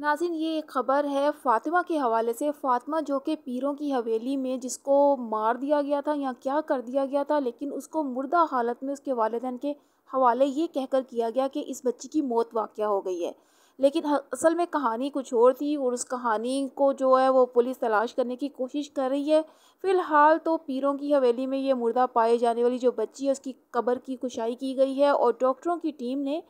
नाजिन ये एक ख़बर है फ़ातिमा के हवाले से फ़ातिमा जो कि पीरों की हवेली में जिसको मार दिया गया था या क्या कर दिया गया था लेकिन उसको मुर्दा हालत में उसके वालदेन के हवाले ये कहकर किया गया कि इस बच्ची की मौत वाक़ हो गई है लेकिन असल में कहानी कुछ और थी और उस कहानी को जो है वो पुलिस तलाश करने की कोशिश कर रही है फ़िलहाल तो पीरों की हवेली में ये मुर्दा पाए जाने वाली जो बच्ची है उसकी कबर की कुशाई की गई है और डॉक्टरों की टीम ने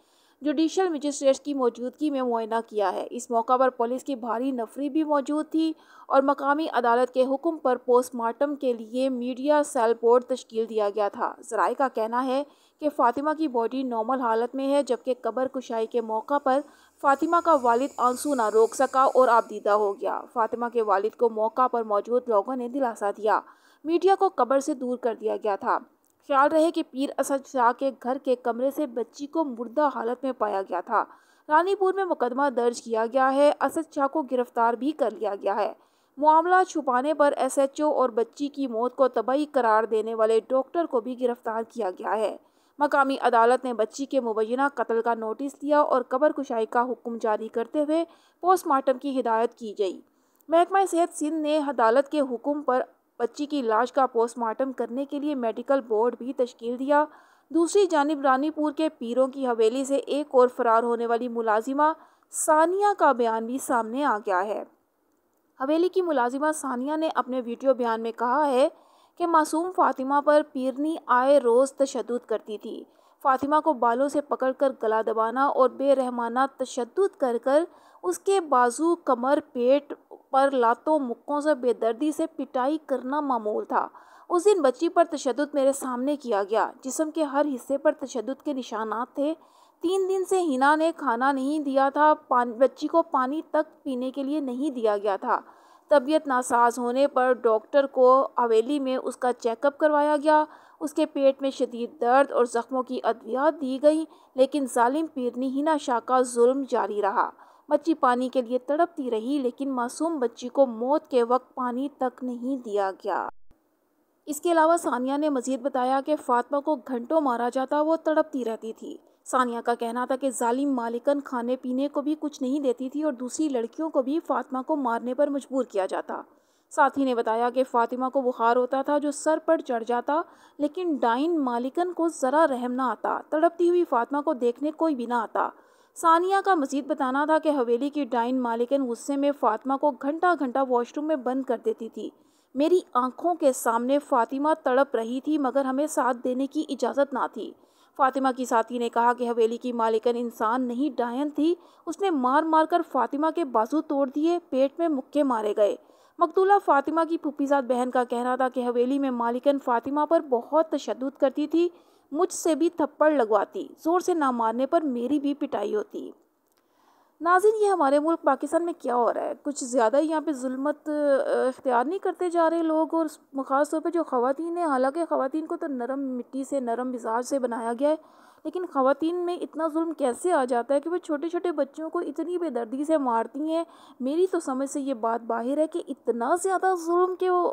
जुडिशल मजिस्ट्रेट की मौजूदगी में मुआयना किया है इस मौका पर पुलिस की भारी नफरी भी मौजूद थी और मकामी अदालत के हुक्म पर पोस्टमार्टम के लिए मीडिया सेल बोर्ड तश्कील दिया गया था जराए का कहना है कि फ़ातिमा की बॉडी नॉर्मल हालत में है जबकि कबर कुशाई के मौका पर फ़ातिमा का वालिद आंसू ना रोक सका और आपदीदा हो गया फ़ातिमा के वालिद को मौका पर मौजूद लोगों ने दिलासा दिया मीडिया को कबर से दूर कर दिया गया था ख्याल रहे कि पीर असद शाह के घर के कमरे से बच्ची को मुर्दा हालत में पाया गया था रानीपुर में मुकदमा दर्ज किया गया है असद शाह को गिरफ्तार भी कर लिया गया है मामला छुपाने पर एसएचओ और बच्ची की मौत को तबाही करार देने वाले डॉक्टर को भी गिरफ्तार किया गया है मकामी अदालत ने बच्ची के मुबैना कत्ल का नोटिस दिया और कबर कुशाई का हुक्म जारी करते हुए पोस्टमार्टम की हिदायत की गई महकमा सेहत सिंध ने अदालत के हुक्म पर बच्ची की लाश का पोस्टमार्टम करने के लिए मेडिकल बोर्ड भी तश्कील दिया दूसरी जानब रानीपुर के पीरों की हवेली से एक और फरार होने वाली मुलाजिमा सानिया का बयान भी सामने आ गया है हवेली की मुलाजिमा सानिया ने अपने वीडियो बयान में कहा है कि मासूम फातिमा पर पीरनी आए रोज़ तशद करती थी फातिमा को बालों से पकड़कर गला दबाना और बेरहमाना तशद कर कर उसके बाजू कमर पेट पर लातों मुक्कों से बेदर्दी से पिटाई करना मामूल था उस दिन बच्ची पर तशद मेरे सामने किया गया जिसम के हर हिस्से पर तशद के निशानात थे तीन दिन से हिना ने खाना नहीं दिया था बच्ची को पानी तक पीने के लिए नहीं दिया गया था तबीयत नासाज होने पर डॉक्टर को हवेली में उसका चेकअप करवाया गया उसके पेट में शदीद दर्द और ज़ख्मों की अद्वियात दी गई लेकिन ालिम पीरनी हिना शाह का जुल्म जारी रहा बच्ची पानी के लिए तड़पती रही लेकिन मासूम बच्ची को मौत के वक्त पानी तक नहीं दिया गया इसके अलावा सानिया ने मज़ीद बताया कि फातमा को घंटों मारा जाता वो तड़पती रहती थी सानिया का कहना था कि जालिम मालिकन खाने पीने को भी कुछ नहीं देती थी और दूसरी लड़कियों को भी फातिमा को मारने पर मजबूर किया जाता साथी ने बताया कि फ़ातिमा को बुखार होता था जो सर पर चढ़ जाता लेकिन डाइन मालिकन को ज़रा रहम ना आता तड़पती हुई फ़ातिमा को देखने कोई भी ना आता सानिया का मजीद बताना था कि हवेली की डाइन मालिकन गुस्से में फ़ातिमा को घंटा घंटा वॉशरूम में बंद कर देती थी मेरी आंखों के सामने फ़ातिमा तड़प रही थी मगर हमें साथ देने की इजाज़त ना थी फातिमा की साथी ने कहा कि हवेली की मालिकन इंसान नहीं डायन थी उसने मार मार कर फातिमा के बाजू तोड़ दिए पेट में मुक्के मारे गए मकतूला फातिमा की फुफीजाद बहन का कहना था कि हवेली में मालिकन फातिमा पर बहुत तशद करती थी मुझसे भी थप्पड़ लगवाती ज़ोर से ना मारने पर मेरी भी पिटाई होती नाजिन ये हमारे मुल्क पाकिस्तान में क्या हो रहा है कुछ ज़्यादा ही यहाँ पे जुल्मत इख्तियार नहीं करते जा रहे लोग और ख़ास तौर पे जो ख़वान है हालांकि ख़वान को तो नरम मिट्टी से नरम मिजाज से बनाया गया है लेकिन ख़वान में इतना जुल्म कैसे आ जाता है कि वो छोटे छोटे बच्चों को इतनी बेदर्दी से मारती हैं मेरी तो समझ से ये बात बाहिर है कि इतना ज़्यादा जुल्म के वो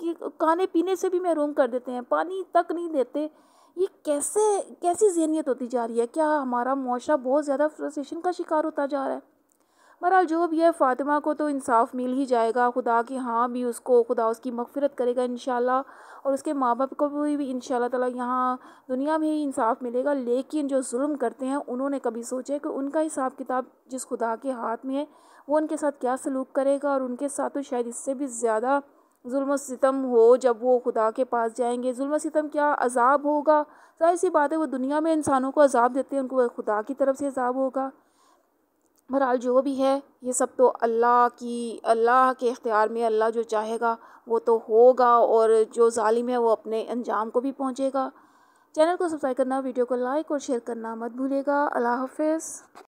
कि खाने पीने से भी महरूम कर देते हैं पानी तक नहीं देते ये कैसे कैसी जहनीत होती जा रही है क्या हमारा मुआरा बहुत ज़्यादा फ्रस्ट्रेशन का शिकार होता जा रहा है बहरहाल जो भी है फ़ातिमा को तो इंसाफ मिल ही जाएगा खुदा के हाँ भी उसको खुदा उसकी मगफरत करेगा इन और उसके माँ बाप को भी, भी इन ताला यहाँ दुनिया में ही इंसाफ मिलेगा लेकिन जो जुल्म करते हैं उन्होंने कभी सोचे कि उनका हिसाब किताब जिस खुदा के हाथ में है वो उनके साथ क्या सलूक करेगा और उनके साथ तो शायद इससे भी ज़्यादा जुल्म सितम हो जब वो खुदा के पास जाएंगे जुल्म सितम क्या अजाब होगा जाहिर सी बात है वो दुनिया में इंसानों को अजाब देते हैं उनको खुदा की तरफ से अजाब होगा बहरहाल जो भी है ये सब तो अल्लाह की अल्लाह के इख्तियार में अल्लाह जो चाहेगा वो तो होगा और जो जालिम है वो अपने अंजाम को भी पहुँचेगा चैनल को सब्सक्राइब करना वीडियो को लाइक और शेयर करना मत भूलेगा अल्लाह हाफ